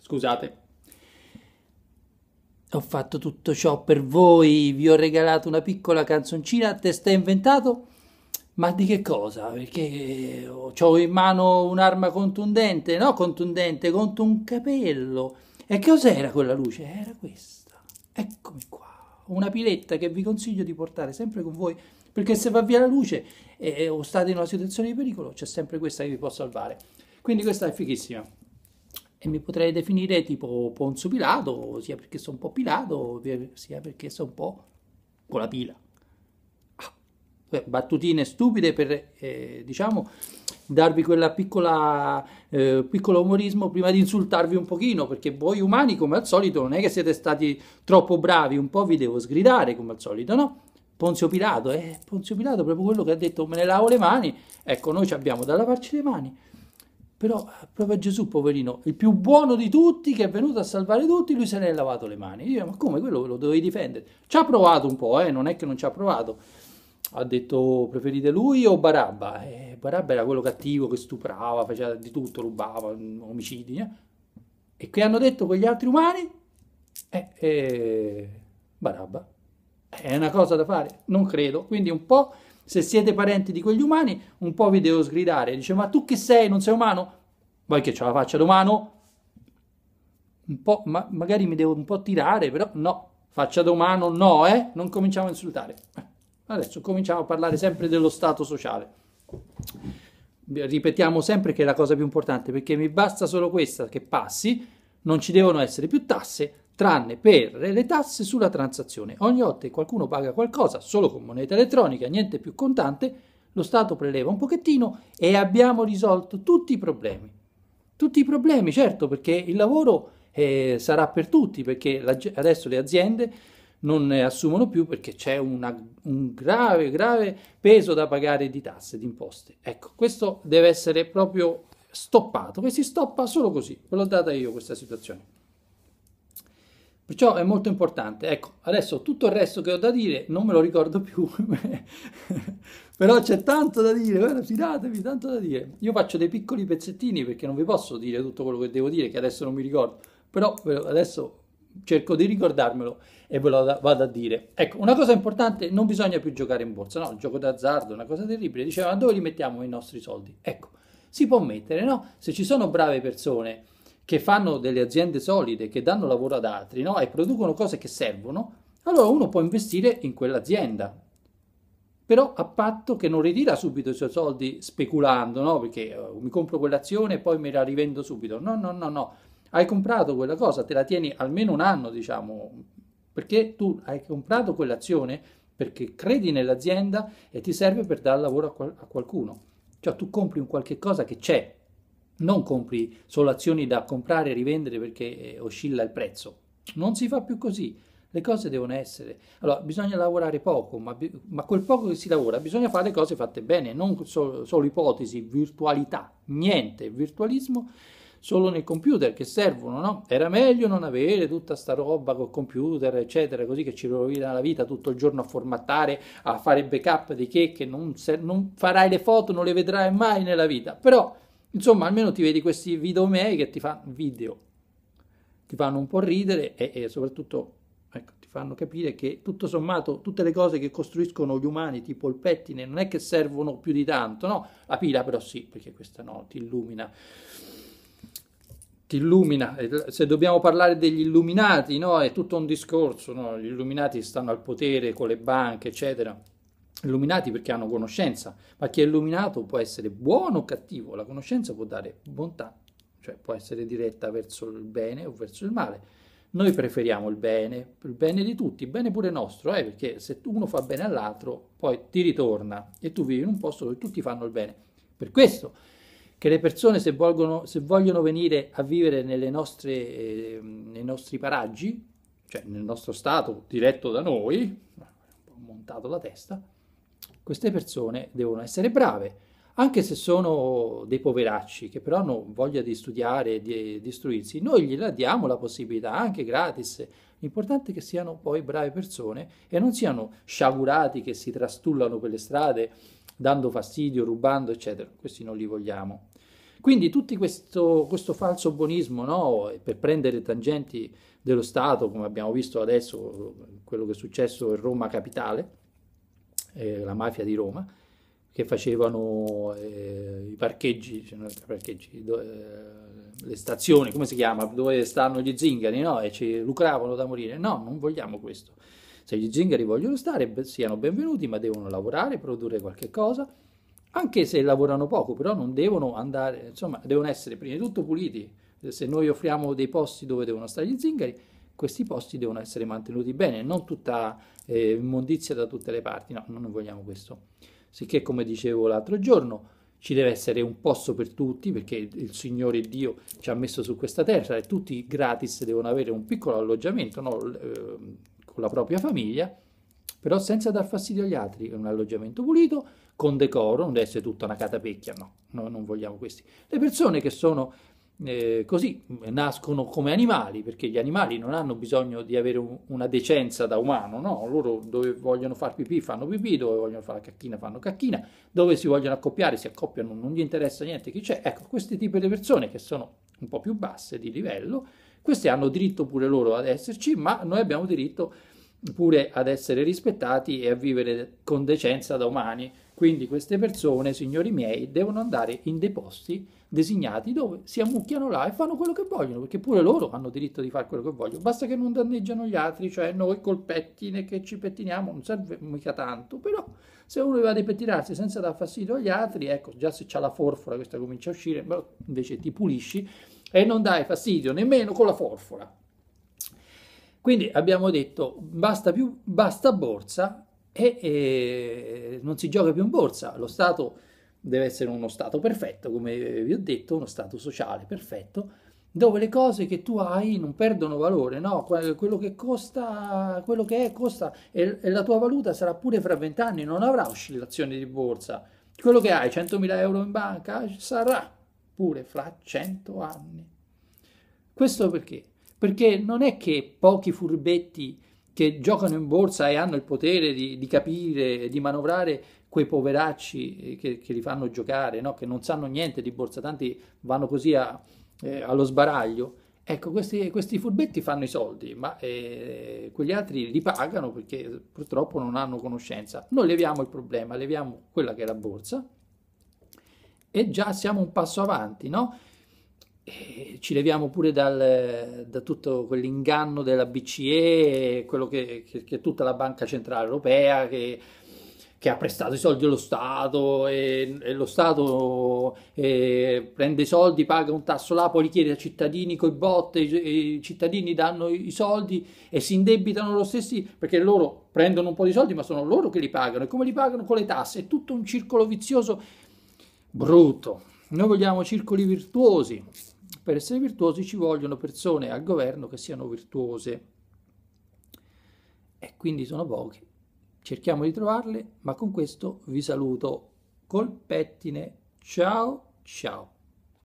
Scusate. Ho fatto tutto ciò per voi, vi ho regalato una piccola canzoncina a testa inventato ma di che cosa? Perché eh, ho in mano un'arma contundente? No, contundente, contro un capello. E che cos'era quella luce? Era questa. Eccomi qua. Una piletta che vi consiglio di portare sempre con voi, perché se va via la luce eh, eh o state in una situazione di pericolo, c'è sempre questa che vi può salvare. Quindi questa è fighissima. E mi potrei definire tipo Ponzo Pilato, sia perché sono un po' Pilato, sia perché sono un po' con la pila. Eh, battutine stupide per, eh, diciamo, darvi quel eh, piccolo umorismo prima di insultarvi un pochino, perché voi umani, come al solito, non è che siete stati troppo bravi, un po' vi devo sgridare, come al solito, no? Ponzio Pilato, eh, Ponzio Pilato proprio quello che ha detto me ne lavo le mani, ecco, noi ci abbiamo da lavarci le mani. Però eh, proprio Gesù, poverino, il più buono di tutti, che è venuto a salvare tutti, lui se ne è lavato le mani. Io, ma come quello lo dovevi difendere? Ci ha provato un po', eh, non è che non ci ha provato ha detto oh, preferite lui o Barabba? Eh, Barabba era quello cattivo che stuprava, faceva di tutto, rubava, mm, omicidi. Eh? E che hanno detto quegli altri umani? Eh, eh, Barabba. È una cosa da fare? Non credo. Quindi un po', se siete parenti di quegli umani, un po' vi devo sgridare. Dice, ma tu che sei? Non sei umano? Vuoi che ce la faccia domani? Un po', ma magari mi devo un po' tirare, però no. Faccia domani no, eh? Non cominciamo a insultare. Adesso cominciamo a parlare sempre dello stato sociale. Ripetiamo sempre che è la cosa più importante perché mi basta solo questa che passi, non ci devono essere più tasse tranne per le tasse sulla transazione. Ogni volta che qualcuno paga qualcosa solo con moneta elettronica, niente più contante, lo Stato preleva un pochettino e abbiamo risolto tutti i problemi. Tutti i problemi, certo, perché il lavoro eh, sarà per tutti, perché la, adesso le aziende non ne assumono più perché c'è una, un grave, grave peso da pagare di tasse, di imposte. Ecco, questo deve essere proprio stoppato, che si stoppa solo così, ve l'ho data io questa situazione. Perciò è molto importante. Ecco, adesso tutto il resto che ho da dire non me lo ricordo più, però c'è tanto da dire, guarda, fidatevi, tanto da dire. Io faccio dei piccoli pezzettini perché non vi posso dire tutto quello che devo dire, che adesso non mi ricordo, però adesso cerco di ricordarmelo e ve lo vado a dire. Ecco, una cosa importante, non bisogna più giocare in borsa, no? Il gioco d'azzardo è una cosa terribile. Diceva, ma dove li mettiamo i nostri soldi? Ecco, si può mettere, no? Se ci sono brave persone che fanno delle aziende solide, che danno lavoro ad altri, no? E producono cose che servono, allora uno può investire in quell'azienda. Però a patto che non ritira subito i suoi soldi speculando, no? Perché uh, mi compro quell'azione e poi me la rivendo subito. No, no, no, no hai comprato quella cosa, te la tieni almeno un anno, diciamo, perché tu hai comprato quell'azione perché credi nell'azienda e ti serve per dare lavoro a, qual- a qualcuno. Cioè tu compri un qualche cosa che c'è, non compri solo azioni da comprare e rivendere perché eh, oscilla il prezzo. Non si fa più così. Le cose devono essere. Allora, bisogna lavorare poco, ma, bi- ma quel poco che si lavora bisogna fare le cose fatte bene, non so- solo ipotesi, virtualità, niente, virtualismo solo nel computer che servono, no? Era meglio non avere tutta sta roba col computer, eccetera, così che ci rovina la vita tutto il giorno a formattare, a fare backup di che, che non, se, non farai le foto, non le vedrai mai nella vita. Però, insomma, almeno ti vedi questi video miei che ti fanno video, ti fanno un po' ridere e, e soprattutto ecco, ti fanno capire che tutto sommato tutte le cose che costruiscono gli umani, tipo il pettine, non è che servono più di tanto, no? La pila però sì, perché questa no, ti illumina ti illumina. Se dobbiamo parlare degli illuminati, no? È tutto un discorso, no? Gli illuminati stanno al potere con le banche, eccetera. Illuminati perché hanno conoscenza, ma chi è illuminato può essere buono o cattivo. La conoscenza può dare bontà, cioè può essere diretta verso il bene o verso il male. Noi preferiamo il bene, il bene di tutti, il bene pure nostro, eh? perché se uno fa bene all'altro, poi ti ritorna e tu vivi in un posto dove tutti fanno il bene. Per questo che le persone se, volgono, se vogliono venire a vivere nostre, eh, nei nostri paraggi, cioè nel nostro stato diretto da noi, montato la testa, queste persone devono essere brave, anche se sono dei poveracci che però hanno voglia di studiare di, di istruirsi, noi gliela diamo la possibilità anche gratis. L'importante è che siano poi brave persone e non siano sciagurati che si trastullano per le strade dando fastidio, rubando, eccetera. Questi non li vogliamo. Quindi tutto questo, questo falso buonismo no? per prendere tangenti dello Stato, come abbiamo visto adesso, quello che è successo in Roma Capitale, eh, la mafia di Roma, che facevano eh, i parcheggi, cioè, parcheggi do, eh, le stazioni, come si chiama, dove stanno gli zingari, no? E ci lucravano da morire. No, non vogliamo questo. Se gli zingari vogliono stare, siano benvenuti, ma devono lavorare, produrre qualche cosa anche se lavorano poco, però non devono andare, insomma, devono essere prima di tutto puliti. Eh, se noi offriamo dei posti dove devono stare gli zingari, questi posti devono essere mantenuti bene, non tutta eh, immondizia da tutte le parti, no, non vogliamo questo. Sicché, come dicevo l'altro giorno, ci deve essere un posto per tutti, perché il Signore Dio ci ha messo su questa terra e tutti gratis devono avere un piccolo alloggiamento no? Ehm, con la propria famiglia, però senza dar fastidio agli altri, un alloggiamento pulito, con decoro, non deve essere tutta una catapecchia, no, no non vogliamo questi. Le persone che sono eh, così, nascono come animali, perché gli animali non hanno bisogno di avere un, una decenza da umano, no, loro dove vogliono far pipì fanno pipì, dove vogliono fare cacchina fanno cacchina, dove si vogliono accoppiare si accoppiano, non gli interessa niente chi c'è. Ecco, questi tipi di persone che sono un po' più basse di livello, queste hanno diritto pure loro ad esserci, ma noi abbiamo diritto pure ad essere rispettati e a vivere con decenza da umani quindi queste persone, signori miei, devono andare in dei posti designati dove si ammucchiano là e fanno quello che vogliono, perché pure loro hanno diritto di fare quello che vogliono, basta che non danneggiano gli altri, cioè noi col pettine che ci pettiniamo non serve mica tanto, però se uno va a pettinarsi senza dar fastidio agli altri, ecco, già se c'ha la forfora questa comincia a uscire, però invece ti pulisci e non dai fastidio nemmeno con la forfora. Quindi abbiamo detto basta più basta borsa e, e non si gioca più in borsa. Lo Stato deve essere uno Stato perfetto, come vi ho detto, uno Stato sociale perfetto, dove le cose che tu hai non perdono valore, no? quello che costa, quello che è costa e, e la tua valuta sarà pure fra vent'anni, non avrà oscillazioni di borsa. Quello che hai, 100.000 euro in banca, sarà pure fra 100 anni. Questo perché? Perché non è che pochi furbetti che giocano in borsa e hanno il potere di, di capire, di manovrare quei poveracci eh, che, che li fanno giocare, no? che non sanno niente di borsa, tanti vanno così a, eh, allo sbaraglio. Ecco, questi, questi, furbetti fanno i soldi, ma eh, quegli altri li pagano perché purtroppo non hanno conoscenza. Noi leviamo il problema, leviamo quella che è la borsa e già siamo un passo avanti, no? ci leviamo pure dal, da tutto quell'inganno della BCE, quello che, che, che tutta la Banca Centrale Europea che, che ha prestato i soldi allo Stato e, e lo Stato e, prende i soldi, paga un tasso là, poi li chiede ai cittadini coi botte, i, i cittadini danno i soldi e si indebitano lo stessi perché loro prendono un po' di soldi ma sono loro che li pagano e come li pagano con le tasse, è tutto un circolo vizioso brutto. Noi vogliamo circoli virtuosi, per essere virtuosi ci vogliono persone al governo che siano virtuose. E quindi sono poche. Cerchiamo di trovarle, ma con questo vi saluto col pettine. Ciao, ciao.